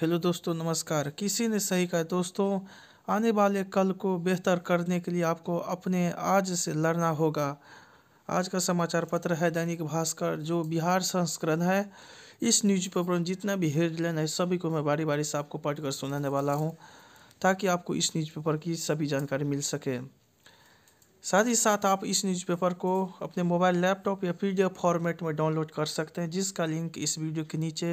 hello दोस्तों नमस्कार किसी ने सही कहा दोस्तों आने वाले कल को बेहतर करने के लिए आपको अपने आज से लड़ना होगा आज का समाचार पत्र है दैनिक भास्कर जो बिहार संस्करण है इस न्यूज पेपर में जितना भी हेडलाइन है सभी को मैं बारी बारी से आपको पढ़कर सुनाने वाला हूँ ताकि आपको इस न्यूज़पेपर की सभी जानकारी मिल सके साथ ही साथ आप इस न्यूज़पेपर को अपने मोबाइल लैपटॉप या पी फॉर्मेट में डाउनलोड कर सकते हैं जिसका लिंक इस वीडियो के नीचे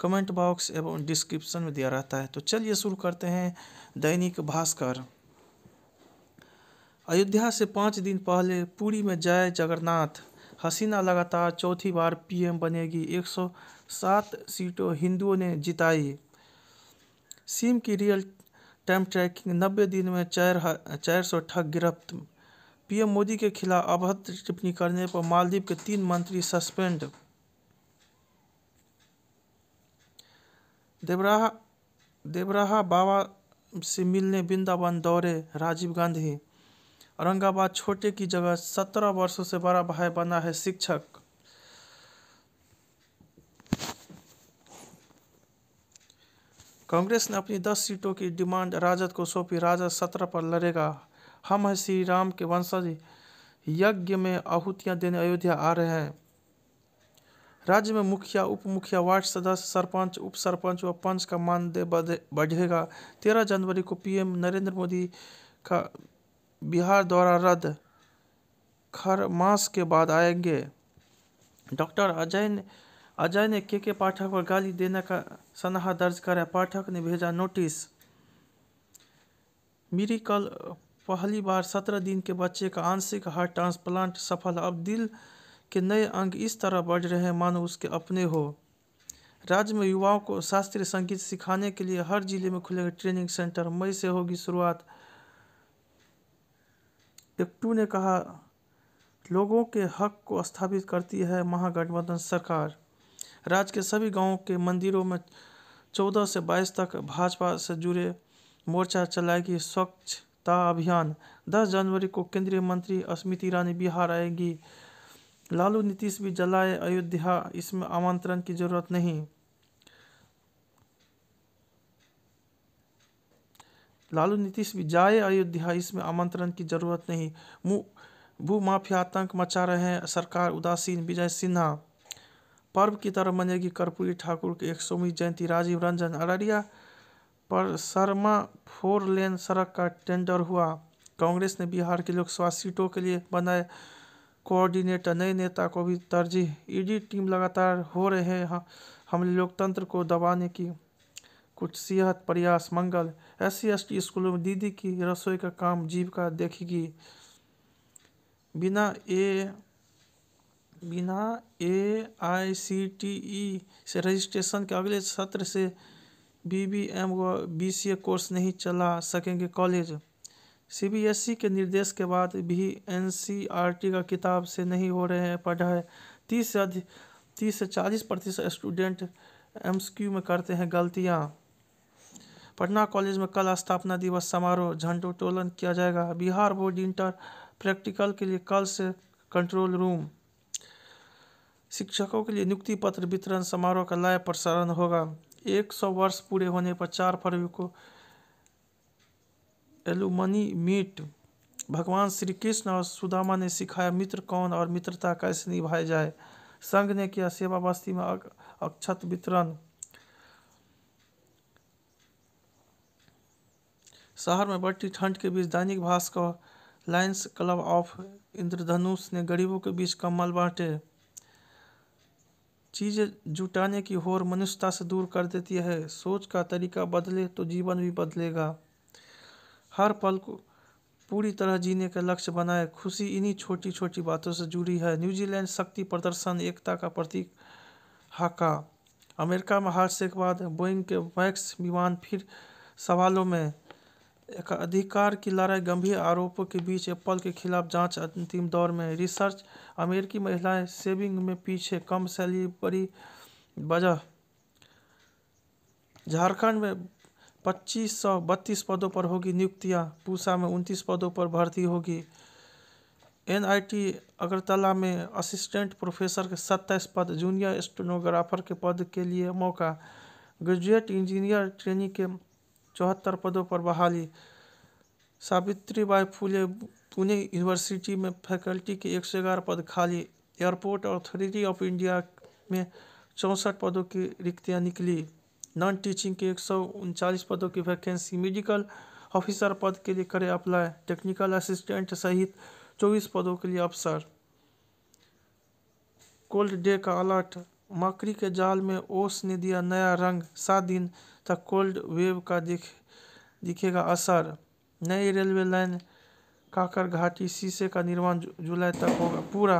कमेंट बॉक्स एवं डिस्क्रिप्शन में दिया रहता है तो चलिए शुरू करते हैं दैनिक भास्कर अयोध्या से पाँच दिन पहले पुरी में जय जगन्नाथ हसीना लगातार चौथी बार पीएम बनेगी 107 सीटों हिंदुओं ने जिताई सिम की रियल टाइम ट्रैकिंग नब्बे दिन में चार चार सौ ठग गिरफ्त पीएम मोदी के खिलाफ अभद्र टिप्पणी करने पर मालदीव के तीन मंत्री सस्पेंड देवराहा देवराहा बाबा से मिलने वृंदावन दौरे राजीव गांधी औरंगाबाद छोटे की जगह सत्रह वर्षों से बड़ा भाई बना है शिक्षक कांग्रेस ने अपनी दस सीटों की डिमांड राजद को सौंपी राजद सत्रह पर लड़ेगा हम हैं श्री राम के वंशज यज्ञ में आहुतियाँ देने अयोध्या आ रहे हैं राज्य में मुखिया उप मुखिया वार्ड सदस्य सरपंच उप सरपंच व पंच का मानदेय बढ़ेगा तेरह जनवरी को पीएम नरेंद्र मोदी का बिहार द्वारा रद्द खर मास के बाद आएंगे डॉक्टर अजय ने अजय ने के के पाठक पर गाली देने का सनाहा दर्ज कराया पाठक ने भेजा नोटिस मिरिकल पहली बार सत्रह दिन के बच्चे का आंशिक हार्ट ट्रांसप्लांट सफल अब दिल के नए अंग इस तरह बढ़ रहे हैं मानो उसके अपने हो राज्य में युवाओं को शास्त्रीय संगीत सिखाने के लिए हर जिले में खुलेगा ट्रेनिंग सेंटर मई से होगी शुरुआत टिप्टू ने कहा लोगों के हक को स्थापित करती है महागठबंधन सरकार राज्य के सभी गांवों के मंदिरों में चौदह से बाईस तक भाजपा से जुड़े मोर्चा चलाएगी स्वच्छ स्वच्छता अभियान 10 जनवरी को केंद्रीय मंत्री स्मृति ईरानी बिहार आएगी लालू नीतीश भी जलाए अयोध्या इसमें आमंत्रण की जरूरत नहीं लालू नीतीश भी जाए अयोध्या इसमें आमंत्रण की जरूरत नहीं भू माफिया आतंक मचा रहे हैं सरकार उदासीन विजय सिन्हा पर्व की तरह मनेगी कर्पूरी ठाकुर की एक सौवीं जयंती राजीव रंजन अररिया पर फोर लेन सड़क का टेंडर हुआ कांग्रेस ने बिहार की लोकसभा सीटों के लिए बनाए कोऑर्डिनेटर नए नेता को भी तरजीह ईडी टीम लगातार हो रहे हमले लोकतंत्र को दबाने की कुछ सेहत प्रयास मंगल एस सी स्कूलों में दीदी की रसोई का काम जीविका देखेगी बिना ए बिना ए आई सी टी ई से रजिस्ट्रेशन के अगले सत्र से बी बी एम व बी सी ए कोर्स नहीं चला सकेंगे college C B S E के निर्देश के बाद भी एन सी आर टी का किताब से नहीं हो रहे हैं पढ़ाए तीस से अधिक तीस से चालीस प्रतिशत स्टूडेंट एम्स क्यू में करते हैं गलतियाँ पटना कॉलेज में कल स्थापना दिवस समारोह झंडोत्तोलन किया जाएगा बिहार बोर्ड इंटर प्रैक्टिकल के लिए कल से कंट्रोल रूम शिक्षकों के लिए नियुक्ति पत्र वितरण समारोह का लाइव प्रसारण होगा एक सौ वर्ष पूरे होने पर चार फरवरी को एलुमनी मीट भगवान श्री कृष्ण और सुदामा ने सिखाया मित्र कौन और मित्रता कैसे निभाई जाए संघ ने किया सेवा बस्ती में अक्षत वितरण शहर में बढ़ती ठंड के बीच Dainik Bhaskar Lions club of Indradhanush ने गरीबों के बीच कम्बल बांटे चीज़ें जुटाने की होर मनुष्यता से दूर कर देती है सोच का तरीका बदले तो जीवन भी बदलेगा हर पल को पूरी तरह जीने का लक्ष्य बनाए खुशी इन्हीं छोटी छोटी बातों से जुड़ी है न्यूजीलैंड शक्ति प्रदर्शन एकता का प्रतीक हाका अमेरिका में हादसे के बाद बोइंग के मैक्स विमान फिर सवालों में एक अधिकार की लड़ाई गंभीर आरोपों के बीच एप्पल के खिलाफ जांच अंतिम दौर में रिसर्च अमेरिकी महिलाएं सेविंग में पीछे कम सैलरी बड़ी वजह झारखंड में पच्चीस सौ बत्तीस पदों पर होगी नियुक्तियां पूसा में उनतीस पदों पर भर्ती होगी एनआईटी अगरतला में असिस्टेंट प्रोफेसर के सत्ताईस पद जूनियर स्टेनोग्राफर के पद के लिए मौका ग्रेजुएट इंजीनियर ट्रेनिंग के चौहत्तर पदों पर बहाली सावित्रीबाई फूले पुणे यूनिवर्सिटी में फैकल्टी के एक सौ ग्यारह पद खाली एयरपोर्ट अथॉरिटी ऑफ इंडिया में चौंसठ पदों की रिक्तियां निकली नॉन टीचिंग के एक सौ उनचालीस पदों की वैकेंसी मेडिकल ऑफिसर पद के लिए करें अप्लाई टेक्निकल असिस्टेंट सहित चौबीस पदों के लिए अफसर कोल्ड डे का अलर्ट मकड़ी के जाल में ओस ने दिया नया रंग सात दिन तथा कोल्ड वेव का दिख दिखेगा असर नई रेलवे लाइन काकर घाटी शीशे का निर्माण जुलाई तक होगा पूरा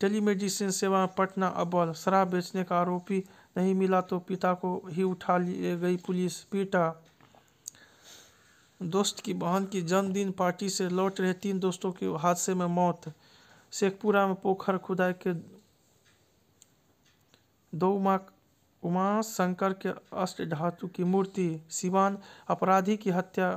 टेलीमेडिसिन सेवा पटना अव्वल शराब बेचने का आरोपी नहीं मिला तो पिता को ही उठा लिए गई पुलिस पीटा दोस्त की बहन की जन्मदिन पार्टी से लौट रहे तीन दोस्तों के हादसे में मौत शेखपुरा में पोखर खुदाई के दो माह उमा शंकर के अष्ट धातु की मूर्ति सिवान अपराधी की हत्या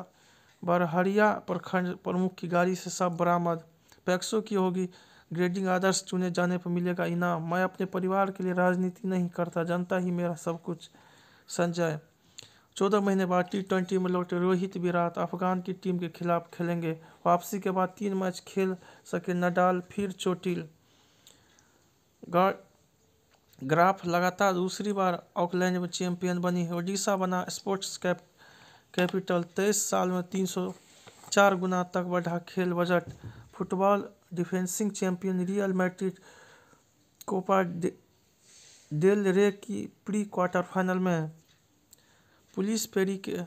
बरहरिया प्रखंड प्रमुख की गाड़ी से सब बरामद पैक्सों की होगी ग्रेडिंग आदर्श चुने जाने पर मिलेगा इनाम मैं अपने परिवार के लिए राजनीति नहीं करता जनता ही मेरा सब कुछ संजय चौदह महीने बाद टी ट्वेंटी में लौटे रोहित विराट अफगान की टीम के खिलाफ खेलेंगे वापसी के बाद तीन मैच खेल सके नडाल फिर चोटिल ग्राफ लगातार दूसरी बार ऑकलैंड में चैंपियन बनी है ओडिशा बना स्पोर्ट्स कैप कैपिटल तेईस साल में तीन सौ चार गुना तक बढ़ा खेल budget football defending champion real Madrid Copa del del Rey की प्री क्वार्टर फाइनल में पुलिस पेरी के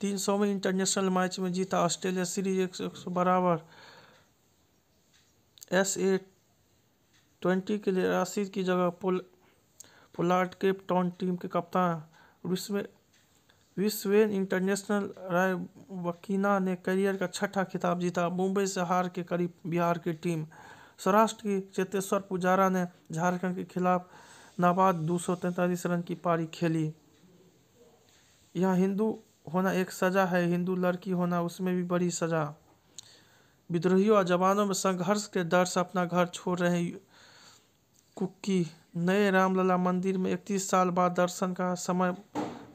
तीन सौवें इंटरनेशनल मैच में जीता ऑस्ट्रेलिया सीरीज एक सौ बराबर एस ए ट्वेंटी के लिए राशिद की जगह Pol Pollard Cape Town team के कप्तान विश्व विश्वेन इंटरनेशनल राय वकीना ने करियर का छठा खिताब जीता मुंबई से हार के करीब बिहार की टीम सौराष्ट्र की चेतेश्वर पुजारा ने झारखंड के खिलाफ नाबाद दो रन की पारी खेली यह हिंदू होना एक सज़ा है हिंदू लड़की होना उसमें भी बड़ी सज़ा विद्रोहियों और जवानों में संघर्ष के डर से अपना घर छोड़ रहे कुकी नए रामलला मंदिर में इकतीस साल बाद दर्शन का समय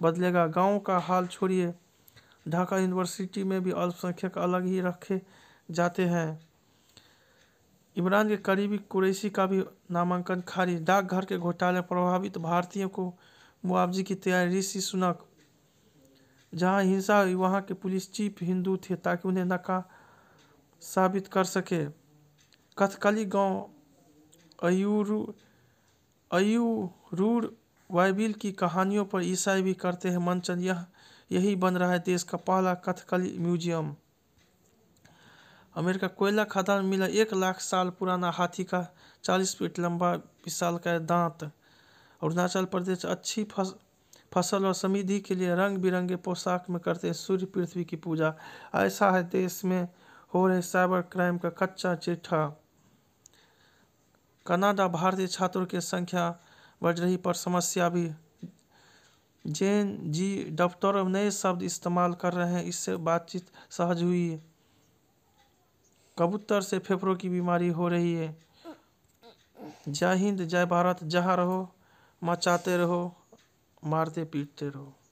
बदलेगा गांव का हाल छोड़िए ढाका यूनिवर्सिटी में भी अल्पसंख्यक अलग ही रखे जाते हैं इमरान के करीबी कुरैसी का भी नामांकन खारिज डाकघर के घोटाले प्रभावित भारतीयों को मुआवजे की तैयारी ऋषि सुनक जहां हिंसा हुई वहां के पुलिस चीफ हिंदू थे ताकि उन्हें नका साबित कर सके कथकली गांव अय्यूर वायबिल की कहानियों पर ईसाई भी करते हैं मंचन यह यही बन रहा है देश का पहला कथकली म्यूजियम अमेरिका कोयला खदान में मिला एक लाख साल पुराना हाथी का चालीस फीट लंबा विशाल का दांत अरुणाचल प्रदेश अच्छी फस, फसल और समृद्धि के लिए रंग बिरंगे पोशाक में करते हैं सूर्य पृथ्वी की पूजा ऐसा है देश में हो रहे साइबर क्राइम का कच्चा चिट्ठा कनाडा भारतीय छात्रों की संख्या बढ़ रही पर समस्या भी जैन जी डॉक्टर नए शब्द इस्तेमाल कर रहे हैं इससे बातचीत सहज हुई कबूतर से फेफड़ों की बीमारी हो रही है जय हिंद जय भारत जहाँ रहो मचाते रहो मारते पीटते रहो